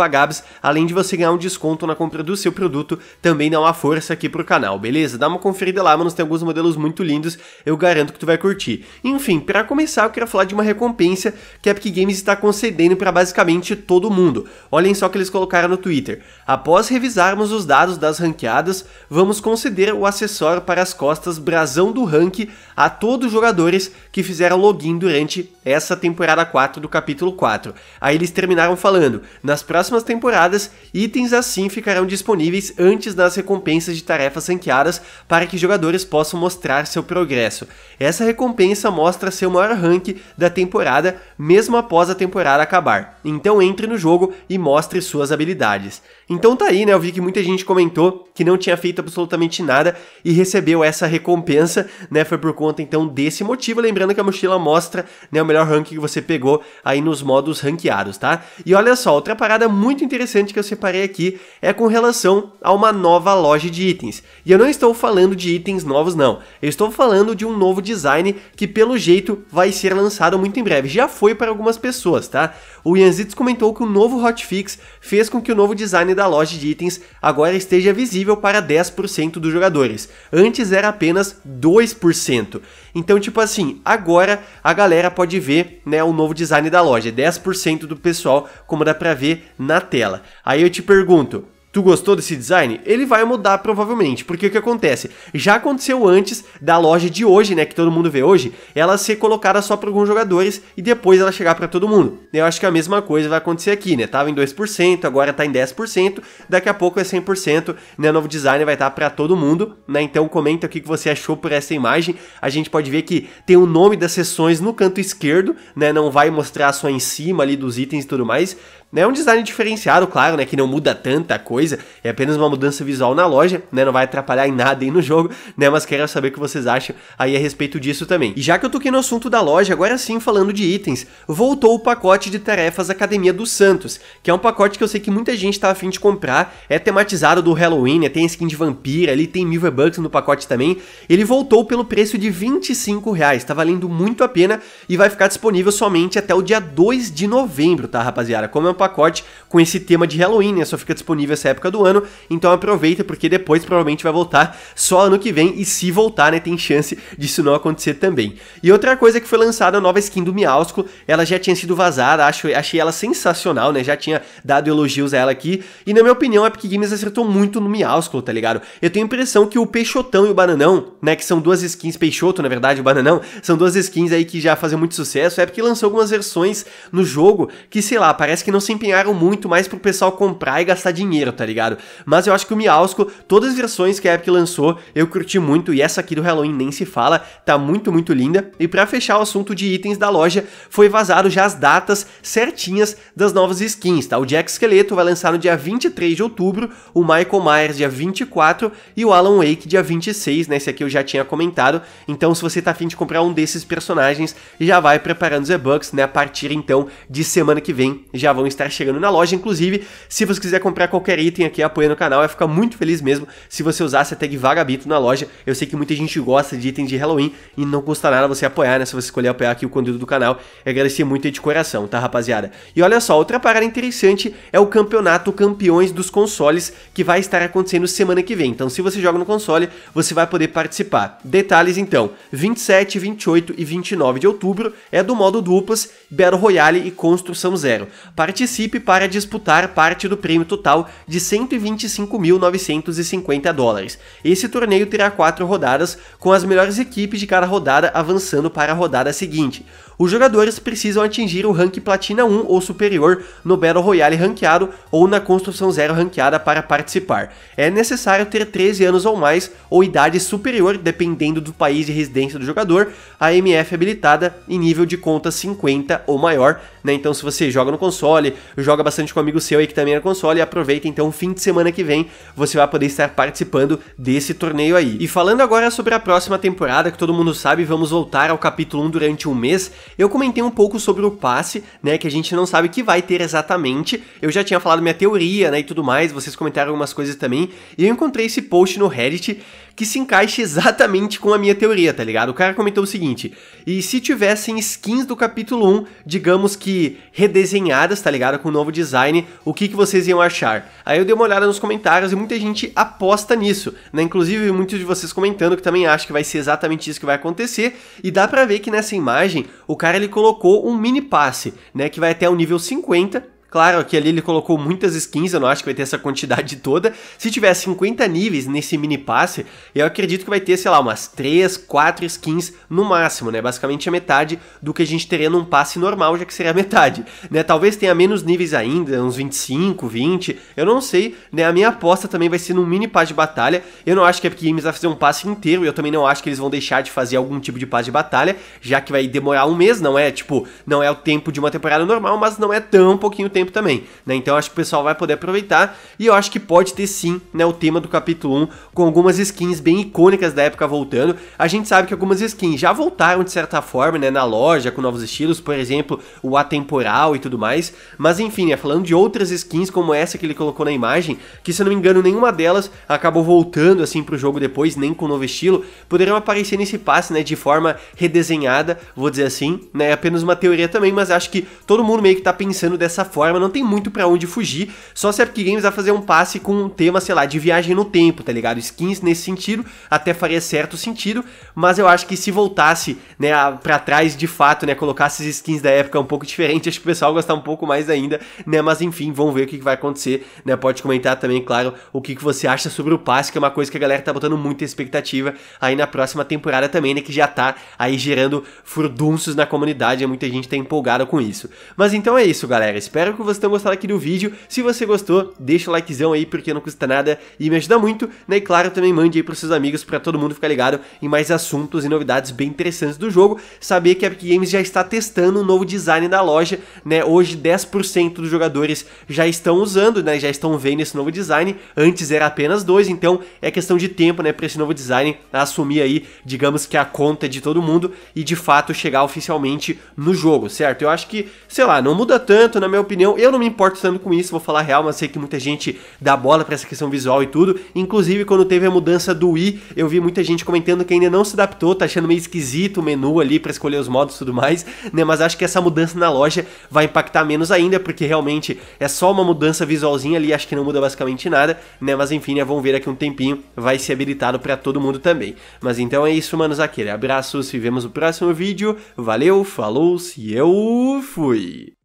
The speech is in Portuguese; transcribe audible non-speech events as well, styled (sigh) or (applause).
Vagabs, além de você ganhar um desconto na compra do seu produto, também dá uma força aqui pro canal, beleza? Dá uma conferida lá, mano, tem alguns modelos muito lindos, eu garanto que tu vai curtir. Enfim, para começar eu quero falar de uma recompensa que a Epic Games está concedendo para basicamente todo mundo. Olhem só o que eles colocaram no Twitter. Após revisarmos os dados das ranqueadas, vamos conceder o acessório para as costas brasão do rank a todos os jogadores que fizeram login durante essa temporada 4 do capítulo 4. Aí eles terminaram falando, nas próximas próximas temporadas, itens assim ficarão disponíveis antes das recompensas de tarefas ranqueadas para que jogadores possam mostrar seu progresso. Essa recompensa mostra seu maior rank da temporada, mesmo após a temporada acabar. Então entre no jogo e mostre suas habilidades. Então tá aí, né? Eu vi que muita gente comentou que não tinha feito absolutamente nada e recebeu essa recompensa, né? Foi por conta então desse motivo. Lembrando que a mochila mostra né, o melhor rank que você pegou aí nos modos ranqueados, tá? E olha só, outra parada muito interessante que eu separei aqui é com relação a uma nova loja de itens. E eu não estou falando de itens novos não, eu estou falando de um novo design que pelo jeito vai ser lançado muito em breve. Já foi para algumas pessoas, tá? O Yanzitz comentou que o novo hotfix fez com que o novo design da loja de itens agora esteja visível para 10% dos jogadores. Antes era apenas 2%. Então, tipo assim, agora a galera pode ver, né, o novo design da loja. 10% do pessoal, como dá para ver na na tela. Aí eu te pergunto, Tu gostou desse design? Ele vai mudar provavelmente, porque o que acontece? Já aconteceu antes da loja de hoje, né, que todo mundo vê hoje, ela ser colocada só para alguns jogadores e depois ela chegar para todo mundo. Eu acho que a mesma coisa vai acontecer aqui, né? Tava em 2%, agora tá em 10%, daqui a pouco é 100%, né? O novo design vai estar tá para todo mundo, né? Então comenta o que você achou por essa imagem. A gente pode ver que tem o nome das sessões no canto esquerdo, né? Não vai mostrar só em cima ali dos itens e tudo mais, né? É um design diferenciado, claro, né? Que não muda tanta coisa, é apenas uma mudança visual na loja, né? Não vai atrapalhar em nada aí no (laughs) jogo, né? Mas quero saber o que vocês acham aí a respeito disso também. E já que eu toquei no assunto da loja, agora sim falando de itens, voltou o pacote de tarefas Academia dos Santos, que é um pacote que eu sei que muita gente tá afim de comprar, é tematizado do Halloween, né? Tem skin de vampira ali, tem mil bucks no pacote também. Ele voltou pelo preço de 25 reais, tá valendo muito a pena e vai ficar disponível somente até o dia 2 de novembro, tá rapaziada? Como é um pacote com esse tema de Halloween, né? Só fica disponível essa época do ano, então aproveita porque depois provavelmente vai voltar só ano que vem e se voltar, né, tem chance disso não acontecer também. E outra coisa que foi lançada a nova skin do Miausco, ela já tinha sido vazada, acho, achei ela sensacional, né? Já tinha dado elogios a ela aqui, e na minha opinião a Epic Games acertou muito no Miausco, tá ligado? Eu tenho a impressão que o Peixotão e o Bananão, né, que são duas skins Peixoto, na verdade, o Bananão, são duas skins aí que já fazem muito sucesso, é porque lançou algumas versões no jogo que, sei lá, parece que não se se empenharam muito mais pro pessoal comprar e gastar dinheiro, tá ligado? Mas eu acho que o Miausco, todas as versões que a Epic lançou, eu curti muito e essa aqui do Halloween nem se fala, tá muito, muito linda. E para fechar o assunto de itens da loja, foi vazado já as datas certinhas das novas skins, tá? O Jack Esqueleto vai lançar no dia 23 de outubro, o Michael Myers dia 24 e o Alan Wake dia 26, né? Esse aqui eu já tinha comentado. Então, se você tá afim de comprar um desses personagens, já vai preparando os e-bucks, né? A partir então de semana que vem já vão estar estar chegando na loja. Inclusive, se você quiser comprar qualquer item aqui apoiando o canal, eu ia ficar muito feliz mesmo se você usasse a tag Vagabito na loja. Eu sei que muita gente gosta de itens de Halloween e não custa nada você apoiar, né? Se você escolher apoiar aqui o conteúdo do canal, eu é agradecer muito aí de coração, tá, rapaziada? E olha só, outra parada interessante é o campeonato Campeões dos Consoles que vai estar acontecendo semana que vem. Então, se você joga no console, você vai poder participar. Detalhes então: 27, 28 e 29 de outubro é do modo duplas, Battle Royale e Construção Zero. Parte participe para disputar parte do prêmio total de 125.950 dólares. Esse torneio terá quatro rodadas, com as melhores equipes de cada rodada avançando para a rodada seguinte. Os jogadores precisam atingir o rank Platina 1 ou superior no Battle Royale ranqueado ou na Construção Zero ranqueada para participar. É necessário ter 13 anos ou mais ou idade superior, dependendo do país de residência do jogador, a MF é habilitada e nível de conta 50 ou maior né? Então se você joga no console, joga bastante com um amigo seu aí que também é no console, aproveita então o fim de semana que vem, você vai poder estar participando desse torneio aí. E falando agora sobre a próxima temporada, que todo mundo sabe, vamos voltar ao capítulo 1 durante um mês, eu comentei um pouco sobre o passe, né, que a gente não sabe que vai ter exatamente, eu já tinha falado minha teoria, né, e tudo mais, vocês comentaram algumas coisas também, e eu encontrei esse post no Reddit que se encaixa exatamente com a minha teoria, tá ligado? O cara comentou o seguinte: e se tivessem skins do capítulo 1, digamos que redesenhadas, tá ligado? Com um novo design, o que, que vocês iam achar? Aí eu dei uma olhada nos comentários e muita gente aposta nisso, né? Inclusive muitos de vocês comentando que também acham que vai ser exatamente isso que vai acontecer, e dá pra ver que nessa imagem o cara ele colocou um mini passe, né? Que vai até o nível 50 Claro que ali ele colocou muitas skins, eu não acho que vai ter essa quantidade (laughs) toda. Se tiver 50 níveis nesse mini passe, eu acredito que vai ter, sei lá, umas 3, 4 skins no máximo, né? Basicamente a metade do que a gente teria num passe normal, já que seria a metade, né? Talvez tenha menos níveis ainda, uns 25, 20, eu não sei, né? A minha aposta também vai ser num mini passe de batalha. Eu não acho que a Epic Games vai fazer um passe inteiro, e eu também não acho que eles vão deixar de fazer algum tipo de passe de batalha, já que vai demorar um mês, não é, tipo, não é o tempo de uma temporada normal, mas não é tão pouquinho tempo tempo também, né? Então acho que o pessoal vai poder aproveitar e eu acho que pode ter sim, né, o tema do capítulo 1 com algumas skins bem icônicas da época voltando. A gente sabe que algumas skins já voltaram de certa forma, né, na loja com novos estilos, por exemplo, o atemporal e tudo mais, mas enfim, né, falando de outras skins como essa que ele colocou na imagem, que se eu não me engano nenhuma delas acabou voltando assim pro jogo depois, nem com novo estilo, poderiam aparecer nesse passe, né, de forma redesenhada, vou dizer assim, né, é apenas uma teoria também, mas acho que todo mundo meio que tá pensando dessa forma forma, não tem muito para onde fugir, só se a Epic Games vai fazer um passe com um tema, sei lá, de viagem no tempo, tá ligado? Skins nesse sentido, até faria certo sentido, mas eu acho que se voltasse, né, para trás de fato, né, colocasse as skins da época um pouco diferente, (laughs) acho que o pessoal gostar um pouco mais ainda, né, mas enfim, vamos ver o que, que vai acontecer, né, pode comentar também, claro, o que, que você acha sobre o passe, que é uma coisa que a galera tá botando muita expectativa aí na próxima temporada também, né, que já tá aí gerando furdunços na comunidade, muita gente tá empolgada com isso. Mas então é isso, galera, espero que que vocês tenham gostado aqui do vídeo. Se você gostou, deixa o likezão aí, porque não custa nada e me ajuda muito. Né? E claro, também mande aí pros seus amigos, para todo mundo ficar ligado em mais assuntos e novidades bem interessantes do jogo. Saber que a Epic Games já está testando o um novo design da loja, né? Hoje 10% dos jogadores já estão usando, né? Já estão vendo esse novo design. Antes era apenas 2, então é questão de tempo, né, para esse novo design assumir aí, digamos que a conta de todo mundo e de fato chegar oficialmente no jogo, certo? Eu acho que, sei lá, não muda tanto, na minha opinião, opinião. Eu não me importo tanto com isso, vou falar real, mas sei que muita gente dá bola para essa questão visual e tudo. Inclusive, quando teve a mudança do Wii, eu vi muita gente comentando que ainda não se adaptou, tá achando meio esquisito o menu ali para escolher os modos e tudo mais, né? Mas acho que essa mudança na loja vai impactar menos ainda, porque realmente é só uma mudança visualzinha ali, acho que não muda basicamente nada, né? Mas enfim, né? Vão ver aqui um tempinho, vai ser habilitado para todo mundo também. Mas então é isso, manos, aquele abraços, se vemos no próximo vídeo. Valeu, falou, se eu fui!